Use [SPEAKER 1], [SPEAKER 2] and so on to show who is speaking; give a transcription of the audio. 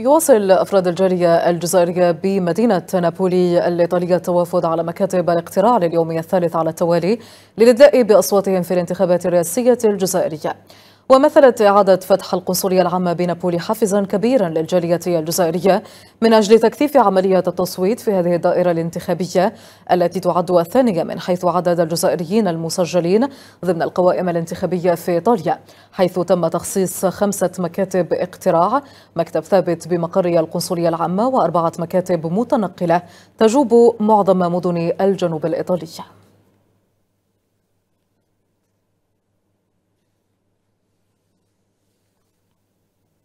[SPEAKER 1] يواصل أفراد الجالية الجزائرية بمدينة نابولي الإيطالية التوافد على مكاتب الاقتراع لليوم الثالث على التوالي للإدلاء بأصواتهم في الانتخابات الرئاسية الجزائرية ومثلت إعادة فتح القنصلية العامة بنابولي حافزا كبيرا للجالية الجزائرية من أجل تكثيف عملية التصويت في هذه الدائرة الانتخابية التي تعد الثانية من حيث عدد الجزائريين المسجلين ضمن القوائم الانتخابية في إيطاليا حيث تم تخصيص خمسة مكاتب اقتراع مكتب ثابت بمقر القنصلية العامة وأربعة مكاتب متنقلة تجوب معظم مدن الجنوب الإيطالي